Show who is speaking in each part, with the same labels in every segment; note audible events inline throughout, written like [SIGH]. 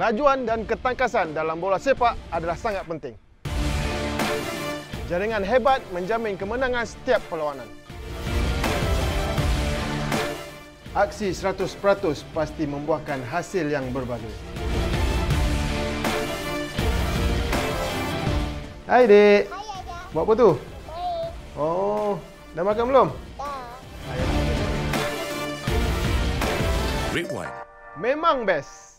Speaker 1: Kelajuan dan ketangkasan dalam bola sepak adalah sangat penting. Jaringan hebat menjamin kemenangan setiap perlawanan. Aksi 100% pasti membuahkan hasil yang berbaloi. Hai, Dek. Hai, Buat apa tu? Hai. Oh, dah makan belum? Dah. Memang best.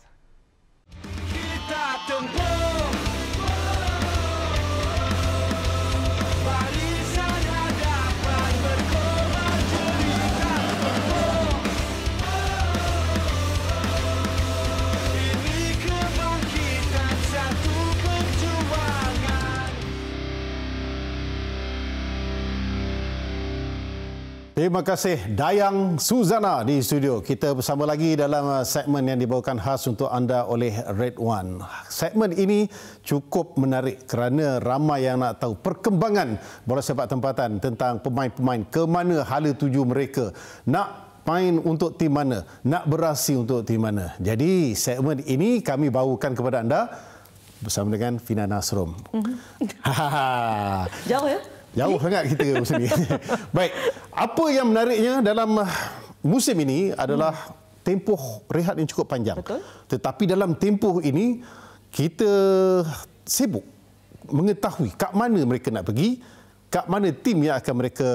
Speaker 1: Terima kasih Dayang Suzana di studio. Kita bersama lagi dalam uh, segmen yang dibawakan khas untuk anda oleh Red One. Segmen ini cukup menarik kerana ramai yang nak tahu perkembangan bola sepak tempatan tentang pemain-pemain ke mana hala tuju mereka. Nak main untuk tim mana, nak berasi untuk tim mana. Jadi segmen ini kami bawakan kepada anda bersama dengan Fina Nasrum.
Speaker 2: Mm-hmm.
Speaker 1: [LAUGHS] Jauh ya? Jauh sangat kita musim ini. [LAUGHS] Baik, apa yang menariknya dalam uh, musim ini adalah hmm. tempoh rehat yang cukup panjang. Betul. Tetapi dalam tempoh ini, kita sibuk mengetahui kat mana mereka nak pergi, kat mana tim yang akan mereka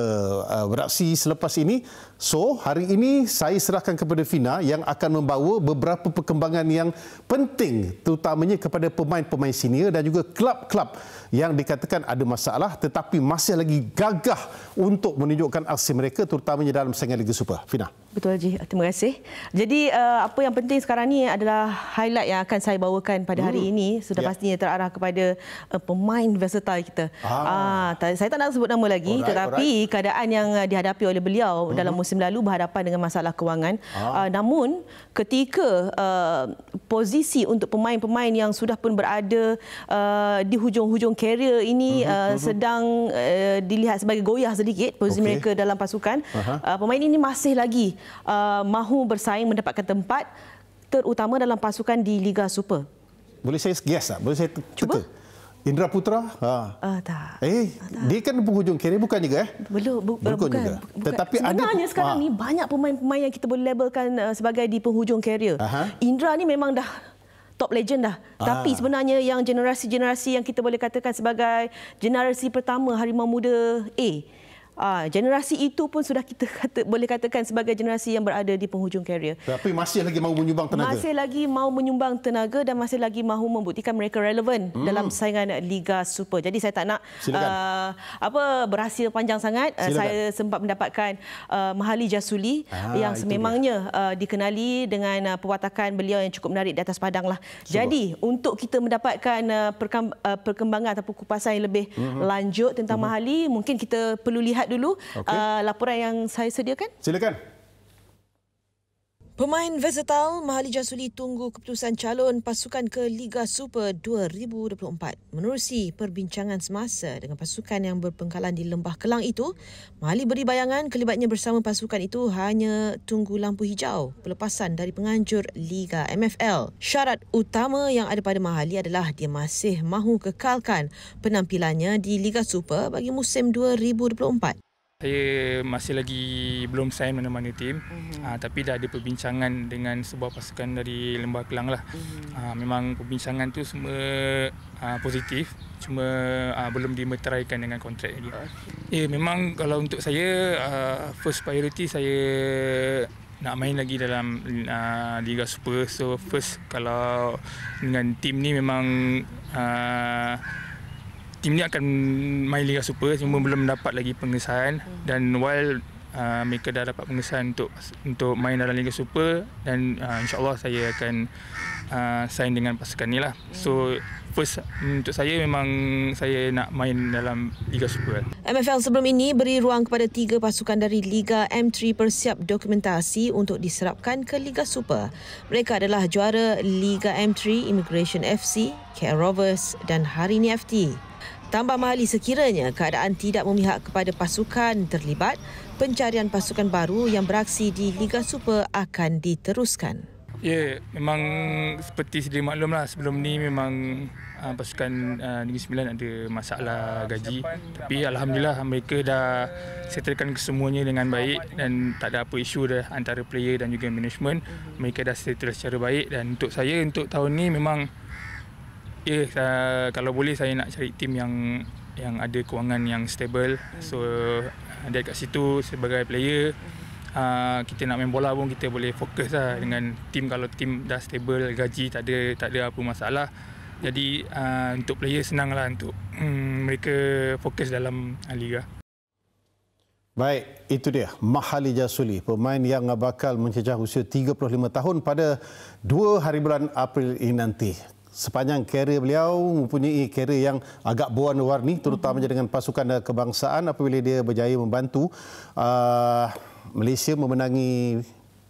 Speaker 1: uh, beraksi selepas ini. So, hari ini saya serahkan kepada Fina yang akan membawa beberapa perkembangan yang penting terutamanya kepada pemain-pemain senior dan juga klub-klub yang dikatakan ada masalah tetapi masih lagi gagah untuk menunjukkan aksi mereka terutamanya dalam saingan Liga Super. Fina.
Speaker 3: Betul Haji. Terima kasih. Jadi uh, apa yang penting sekarang ni adalah highlight yang akan saya bawakan pada hari hmm. ini sudah ya. pastinya terarah kepada uh, pemain versatile kita. Ah. Uh, saya tak nak sebut nama lagi alright, tetapi alright. keadaan yang eh, dihadapi oleh beliau hmm. dalam musim lalu berhadapan dengan masalah kewangan. Ah. Uh, namun ketika uh, posisi untuk pemain-pemain yang sudah pun berada uh, di hujung-hujung carrier ini uh-huh, uh, huh mhm. uh sedang uh, dilihat sebagai goyah sedikit posisi okay. mereka dalam pasukan. Uh-huh. Uh, pemain ini masih lagi uh, mahu bersaing mendapatkan tempat terutama dalam pasukan di Liga Super.
Speaker 1: Boleh saya guess tak? Boleh saya teka? Cuba. Indra Putra? Ha. Uh, tak. Eh, uh, tak. dia kan penghujung kerjaya bukan juga eh? Belum, bu- bukan, bukan juga. Bu- Tetapi ada sebenarnya
Speaker 3: adik, sekarang ha. ni banyak pemain-pemain yang kita boleh labelkan uh, sebagai di penghujung kerjaya. Uh-huh. Indra ni memang dah top legend dah. Ah. Tapi sebenarnya yang generasi-generasi yang kita boleh katakan sebagai generasi pertama Harimau Muda A, Ah, generasi itu pun sudah kita [LAUGHS] kata, boleh katakan sebagai generasi yang berada di penghujung karier.
Speaker 1: Tapi masih lagi mahu menyumbang tenaga. Masih
Speaker 3: lagi mahu menyumbang tenaga dan masih lagi mahu membuktikan mereka relevan hmm. dalam saingan Liga Super. Jadi saya tak nak uh, apa berhasil panjang sangat. Uh, saya sempat mendapatkan uh, Mahali Jasuli ah, yang sememangnya uh, dikenali dengan uh, pewatakan beliau yang cukup menarik di atas padang lah. Jadi untuk kita mendapatkan uh, perkembangan ataupun kupasan yang lebih hmm. lanjut tentang hmm. Mahali, mungkin kita perlu lihat lihat dulu okay. uh, laporan yang saya sediakan. Silakan. Pemain Vezetal Mahali Jasuli tunggu keputusan calon pasukan ke Liga Super 2024. Menerusi perbincangan semasa dengan pasukan yang berpengkalan di Lembah Kelang itu, Mahali beri bayangan kelibatnya bersama pasukan itu hanya tunggu lampu hijau pelepasan dari penganjur Liga MFL. Syarat utama yang ada pada Mahali adalah dia masih mahu kekalkan penampilannya di Liga Super bagi musim 2024.
Speaker 2: Saya masih lagi belum sign mana-mana tim mm-hmm. uh, tapi dah ada perbincangan dengan sebuah pasukan dari Lembah Kelang lah. Mm-hmm. Uh, memang perbincangan tu semua uh, positif cuma uh, belum dimeteraikan dengan kontrak lagi. Okay. Eh memang kalau untuk saya uh, first priority saya nak main lagi dalam uh, Liga Super so first kalau dengan tim ni memang uh, tim ni akan main Liga Super cuma belum dapat lagi pengesahan hmm. dan while uh, mereka dah dapat pengesahan untuk untuk main dalam Liga Super dan uh, insyaAllah saya akan uh, sign dengan pasukan ni lah. Hmm. So first untuk saya memang saya nak main dalam Liga Super. Lah.
Speaker 3: MFL sebelum ini beri ruang kepada tiga pasukan dari Liga M3 persiap dokumentasi untuk diserapkan ke Liga Super. Mereka adalah juara Liga M3 Immigration FC, Care Rovers dan Hari Ni FT. Tambah Mahali sekiranya keadaan tidak memihak kepada pasukan terlibat, pencarian pasukan baru yang beraksi di Liga Super akan diteruskan.
Speaker 2: Ya, memang seperti sedia maklumlah sebelum ni memang uh, pasukan uh, Negeri Sembilan ada masalah gaji. Tapi Alhamdulillah mereka dah settlekan kesemuanya dengan baik dan tak ada apa isu dah antara player dan juga management. Mereka dah settle secara baik dan untuk saya untuk tahun ni memang Ya, uh, kalau boleh saya nak cari tim yang yang ada kewangan yang stable. So ada kat situ sebagai player uh, kita nak main bola pun kita boleh fokus lah dengan tim kalau tim dah stable gaji tak ada tak ada apa masalah. Jadi uh, untuk player senang lah untuk um, mereka fokus dalam ah, liga.
Speaker 1: Baik, itu dia Mahali Jasuli, pemain yang bakal mencecah usia 35 tahun pada 2 hari bulan April ini nanti sepanjang kerjaya beliau mempunyai kerjaya yang agak berwarna-warni terutamanya mm-hmm. dengan pasukan kebangsaan apabila dia berjaya membantu uh, Malaysia memenangi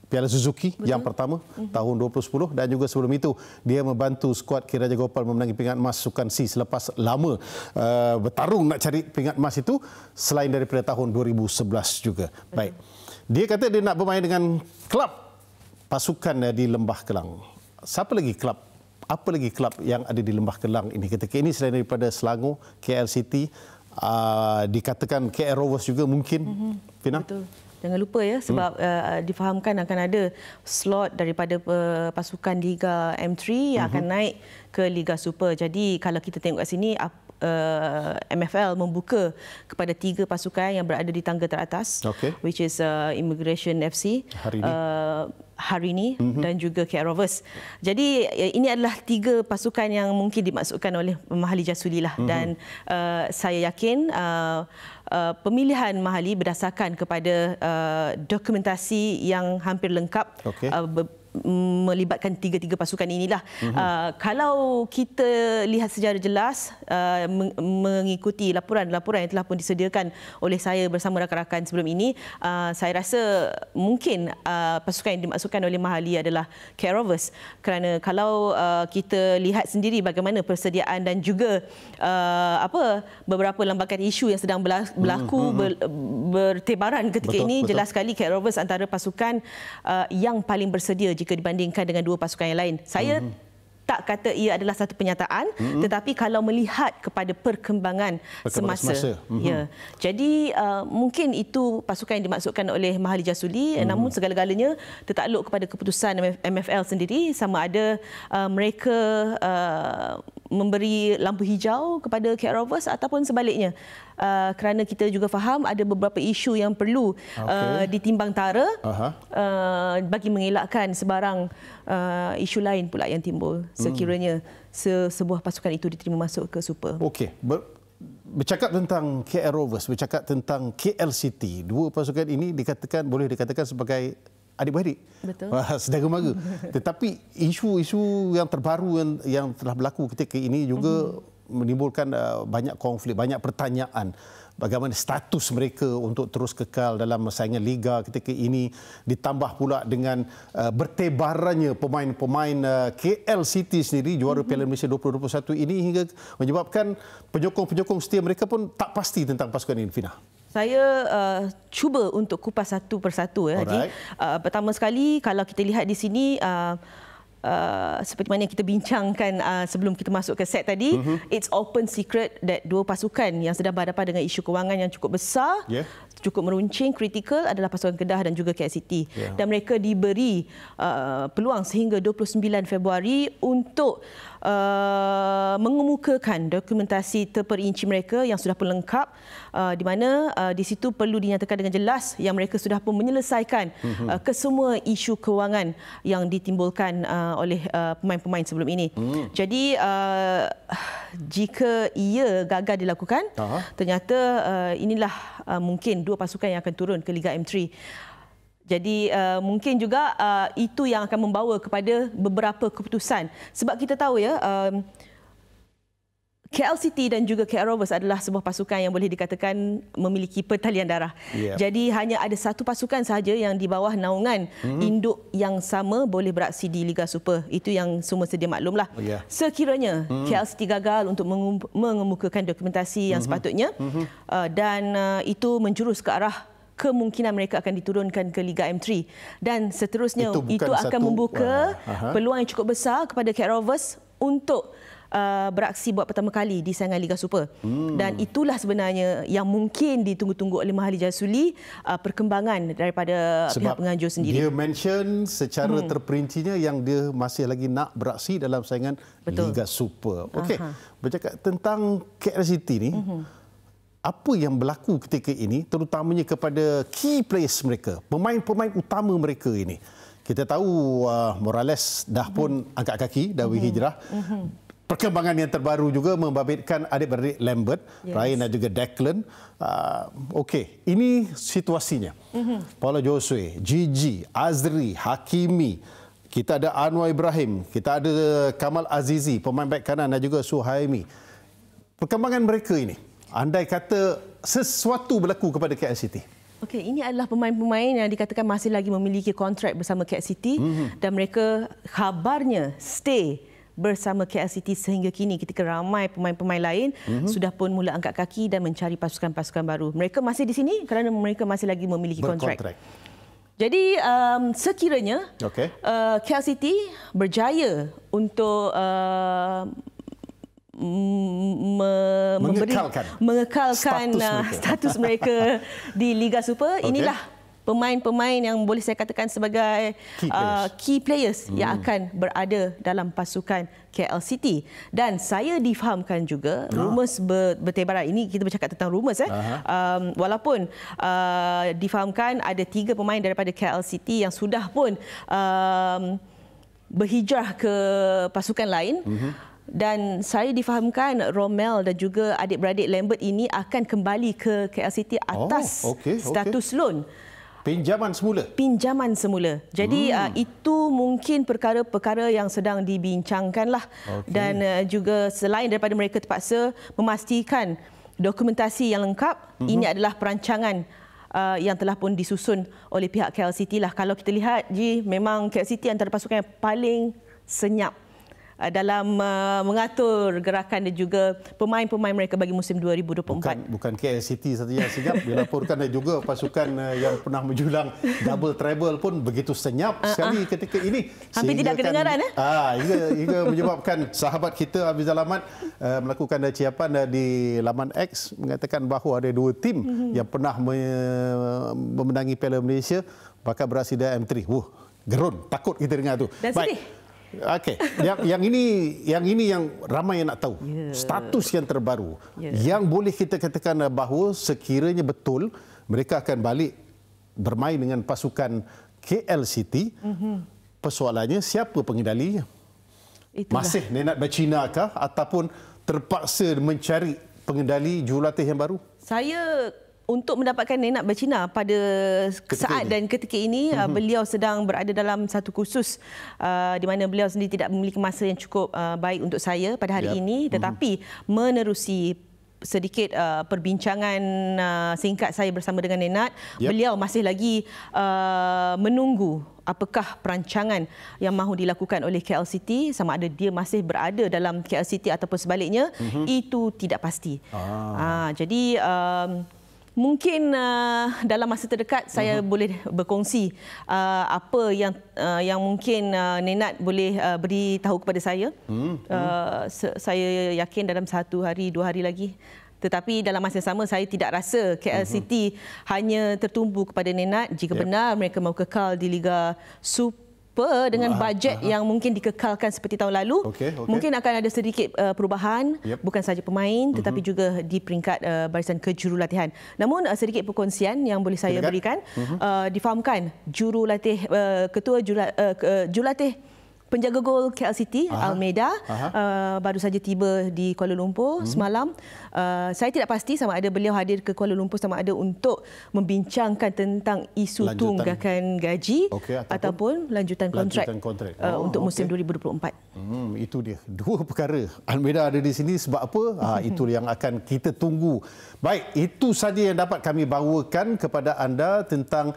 Speaker 1: Piala Suzuki Betul. yang pertama mm-hmm. tahun 2010 dan juga sebelum itu dia membantu skuad Kiraja Gopal memenangi pingat emas Sukan si selepas lama uh, bertarung nak cari pingat emas itu selain daripada tahun 2011 juga. Betul. Baik. Dia kata dia nak bermain dengan kelab pasukan di Lembah Kelang. Siapa lagi kelab apa lagi kelab yang ada di Lembah Kelang ini ketika ini selain daripada Selangor, KL City, uh, dikatakan KL Rovers juga mungkin. Mm-hmm. Betul.
Speaker 3: Jangan lupa ya sebab hmm. uh, difahamkan akan ada slot daripada uh, pasukan Liga M3 yang hmm. akan mm-hmm. naik ke Liga Super. Jadi kalau kita tengok kat sini apa uh, MFL membuka kepada tiga pasukan yang berada di tangga teratas okay. which is uh, Immigration FC hari ini. Uh, hari ini mm-hmm. dan juga KL Rovers. Jadi ya, ini adalah tiga pasukan yang mungkin dimasukkan oleh Mahali Jasuli lah mm-hmm. dan uh, saya yakin uh, Uh, pemilihan Mahali berdasarkan kepada uh, dokumentasi yang hampir lengkap okay. uh, melibatkan tiga-tiga pasukan inilah. Mm-hmm. Uh, kalau kita lihat secara jelas uh, mengikuti laporan-laporan yang telah pun disediakan oleh saya bersama rakan-rakan sebelum ini, uh, saya rasa mungkin uh, pasukan yang dimaksudkan oleh Mahali adalah Carovers kerana kalau uh, kita lihat sendiri bagaimana persediaan dan juga uh, apa beberapa lambakan isu yang sedang mhm, berlaku mm-hmm. ber, bertebaran ketika betul, ini betul. jelas sekali Carovers antara pasukan uh, yang paling bersedia jika jika dibandingkan dengan dua pasukan yang lain. Saya hmm tak kata ia adalah satu pernyataan mm-hmm. tetapi kalau melihat kepada perkembangan, perkembangan semasa, semasa. Mm-hmm. ya jadi uh, mungkin itu pasukan yang dimaksudkan oleh Mahali Jasuli mm-hmm. namun segala-galanya tertakluk kepada keputusan MFL sendiri sama ada uh, mereka uh, memberi lampu hijau kepada Cat Rovers ataupun sebaliknya. Uh, kerana kita juga faham ada beberapa isu yang perlu ah, okay. ditimbang tara uh, bagi mengelakkan sebarang uh, isu lain pula yang timbul hmm. sekiranya se sebuah pasukan itu diterima masuk ke Super.
Speaker 1: Okey. Ber- bercakap tentang KL Rovers, bercakap tentang KL City, dua pasukan ini dikatakan boleh dikatakan sebagai adik-beradik. Betul. [LAUGHS] Ah, sedara mara. [LAUGHS] Tetapi isu-isu yang terbaru yang, yang telah berlaku ketika ini juga mm-hmm. menimbulkan uh, banyak konflik, banyak pertanyaan bagaimana status mereka untuk terus kekal dalam saingan liga ketika ini ditambah pula dengan uh, bertebarannya pemain-pemain uh, KL City sendiri juara mm-hmm. Piala Malaysia 2021 ini hingga menyebabkan penyokong-penyokong setia mereka pun tak pasti tentang pasukan ini Fina
Speaker 3: saya uh, cuba untuk kupas satu persatu ya eh, Jadi Uh, pertama sekali kalau kita lihat di sini uh, Uh, seperti mana kita bincangkan uh, sebelum kita masuk ke set tadi uh-huh. it's open secret that dua pasukan yang sedang berhadapan dengan isu kewangan yang cukup besar yeah cukup meruncing kritikal adalah pasukan Kedah dan juga KL City yeah. dan mereka diberi uh, peluang sehingga 29 Februari untuk uh, mengemukakan dokumentasi terperinci mereka yang sudah pun lengkap uh, di mana uh, di situ perlu dinyatakan dengan jelas yang mereka sudah pun menyelesaikan mm-hmm. uh, kesemua isu kewangan yang ditimbulkan uh, oleh uh, pemain-pemain sebelum ini. Mm. Jadi uh, jika ia gagal dilakukan uh ternyata uh, inilah uh, mungkin dua pasukan yang akan turun ke Liga M3. Jadi uh, mungkin juga uh, itu yang akan membawa kepada beberapa keputusan. Sebab kita tahu ya, uh, KL City dan juga KL Rovers adalah sebuah pasukan yang boleh dikatakan memiliki pertalian darah. Yeah. Jadi hanya ada satu pasukan sahaja yang di bawah naungan hmm. induk yang sama boleh beraksi di Liga Super. Itu yang semua sedia maklumlah. Yeah. Oh, ya. Sekiranya hmm. KL City gagal untuk mengemukakan dokumentasi yang hmm. sepatutnya hmm. Uh, dan uh, itu menjurus ke arah kemungkinan mereka akan diturunkan ke Liga M3 dan seterusnya itu, itu akan satu, membuka uh, peluang yang cukup besar kepada KL untuk Uh, beraksi buat pertama kali di saingan Liga Super. Hmm. Dan itulah sebenarnya yang mungkin ditunggu-tunggu oleh Mahali Jasuli uh, perkembangan daripada Sebab pihak penganjur
Speaker 1: sendiri. Dia mention secara hmm. terperincinya yang dia masih lagi nak beraksi dalam saingan Betul. Liga Super. Okey. Bercakap tentang KL City ni. Hmm. Apa yang berlaku ketika ini terutamanya kepada key players mereka, pemain-pemain utama mereka ini. Kita tahu uh, Morales dah pun mm. angkat kaki, dah mm. berhijrah. Mhm. Mm -hmm. Perkembangan yang terbaru juga membabitkan adik-beradik Lambert, yes. Ryan dan juga Declan. Uh, Okey, ini situasinya. Mm-hmm. Paulo Josue, Gigi, Azri, Hakimi, kita ada Anwar Ibrahim, kita ada Kamal Azizi, pemain baik kanan dan juga Suhaimi. Perkembangan mereka ini, andai kata sesuatu berlaku kepada KL City.
Speaker 3: Okey, ini adalah pemain-pemain yang dikatakan masih lagi memiliki kontrak bersama KL City mm-hmm. dan mereka khabarnya stay bersama KL City sehingga kini ketika ramai pemain-pemain lain mm-hmm. sudah pun mula angkat kaki dan mencari pasukan-pasukan baru. Mereka masih di sini kerana mereka masih lagi memiliki kontrak. Jadi um, sekiranya okay. uh, eh, KL City berjaya untuk uh, mengekalkan status eh, mereka. status mereka [LAUGHS] di Liga Super inilah pemain-pemain yang boleh saya katakan sebagai key uh, players, uh, key players hmm. yang akan berada dalam pasukan KL City dan saya difahamkan juga ha. Ah. rumus ber, bertebaran ini kita bercakap tentang rumus eh um, walaupun uh, difahamkan ada tiga pemain daripada KL City yang sudah pun um, berhijrah ke pasukan lain uh-huh. Dan saya difahamkan Romel dan juga adik-beradik Lambert ini akan kembali ke KL City oh, atas oh, okay, status okay. loan.
Speaker 1: Pinjaman semula.
Speaker 3: Pinjaman semula. Jadi hmm. uh, itu mungkin perkara-perkara yang sedang dibincangkan lah okay. dan uh, juga selain daripada mereka terpaksa memastikan dokumentasi yang lengkap hmm. ini adalah perancangan uh, yang telah pun disusun oleh pihak KLCT lah. Kalau kita lihat, Ji, memang KLCT antara pasukan yang paling senyap Uh, dalam uh, mengatur gerakan dan juga pemain-pemain mereka bagi musim 2024. Bukan,
Speaker 1: bukan KL City satu yang senyap. Dilaporkan dan juga pasukan uh, yang pernah menjulang double treble pun begitu senyap uh, sekali ketika ini. Hampir tidak kedengaran. Kan, eh? uh, hingga, hingga menyebabkan sahabat kita Abiz Alamat uh, melakukan uh, ciapan uh, di laman X mengatakan bahawa ada dua tim uh-huh. yang pernah me- memenangi Piala Malaysia bakal berhasil di M3. Wuh, gerun. Takut kita dengar tu. Dan sedih. Okey, yang, yang ini yang ini yang ramai yang nak tahu yeah. status yang terbaru yeah. yang boleh kita katakan bahawa sekiranya betul mereka akan balik bermain dengan pasukan KL City. Mm-hmm. Persoalannya siapa pengendalinya? Itulah. Masih Nenad Bacina kah ataupun terpaksa mencari pengendali jurulatih yang baru?
Speaker 3: Saya untuk mendapatkan nenek bercina pada ketika saat ini. dan ketika ini mm-hmm. beliau sedang berada dalam satu kursus uh, di mana beliau sendiri tidak memiliki masa yang cukup uh, baik untuk saya pada hari yep. ini mhm. tetapi mm-hmm. menerusi sedikit uh, perbincangan uh, singkat saya bersama dengan Nenat yep. beliau masih lagi uh, menunggu apakah perancangan yang mahu dilakukan oleh KL City sama ada dia masih berada dalam KL City ataupun sebaliknya mm-hmm. itu tidak pasti ah. uh, jadi uh, Mungkin uh, dalam masa terdekat uh-huh. saya mhm. boleh berkongsi uh, apa yang uh, yang mungkin uh, Nenat boleh uh, beri tahu kepada saya.
Speaker 2: Uh-huh. Uh,
Speaker 3: saya yakin dalam satu hari dua hari lagi. Tetapi dalam masa sama saya tidak rasa KL City uh-huh. Mhm. hanya tertumpu kepada Nenat jika yep. Ya. benar mereka mahu kekal di Liga Super tipe dengan uh, bajet uh, uh. yang mungkin dikekalkan seperti tahun lalu. Okay, okay. Mungkin akan ada sedikit uh, perubahan yep. bukan sahaja pemain mhm. tetapi uh-huh. juga di peringkat uh, barisan kejurulatihan. Namun uh, sedikit perkongsian yang boleh saya Dekat. berikan uh-huh. uh, difahamkan jurulatih uh, ketua uh, jurulatih uh, penjaga gol KL City Aha. Almeida Uh, baru saja tiba di Kuala Lumpur hmm. semalam. Uh, saya tidak pasti sama ada beliau hadir ke Kuala Lumpur sama ada untuk membincangkan tentang isu lanjutan. tunggakan gaji okay, ataupun, ataupun lanjutan kontrak, lanjutan kontrak. Uh, oh, untuk musim okay.
Speaker 1: 2024. Hmm, itu dia dua perkara. Almeida ada di sini sebab apa? Ha, itu yang akan kita tunggu. Baik, itu saja yang dapat kami bawakan kepada anda tentang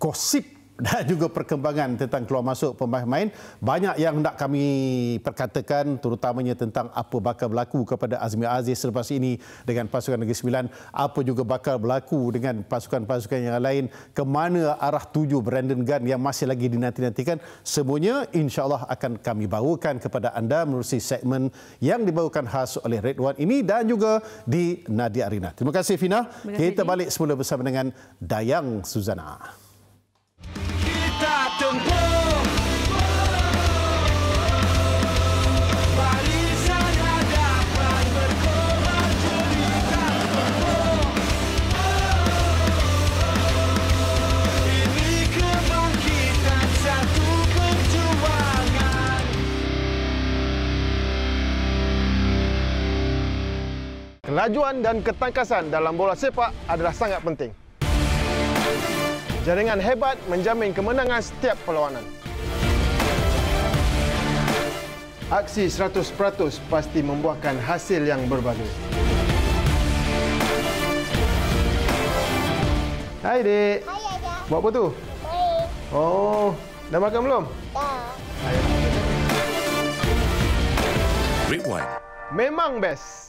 Speaker 1: kosip dan juga perkembangan tentang keluar masuk pemain-pemain banyak yang nak kami perkatakan terutamanya tentang apa bakal berlaku kepada Azmi Aziz selepas ini dengan pasukan Negeri Sembilan apa juga bakal berlaku dengan pasukan-pasukan yang lain ke mana arah tuju Brandon Gunn yang masih lagi dinanti-nantikan semuanya insya Allah akan kami bawakan kepada anda melalui segmen yang dibawakan khas oleh Red One ini dan juga di Nadia Arena. Terima kasih Fina. Terima kasih. Kita balik semula bersama dengan Dayang Suzana. kelajuan dan ketangkasan dalam bola sepak adalah sangat penting. Jaringan hebat menjamin kemenangan setiap perlawanan. Aksi 100% pasti membuahkan hasil yang berbaloi. Hai, Dek. Hai, Ayah. Buat apa tu? Baik. Oh, dah makan belum? Dah. Rewind. Memang best.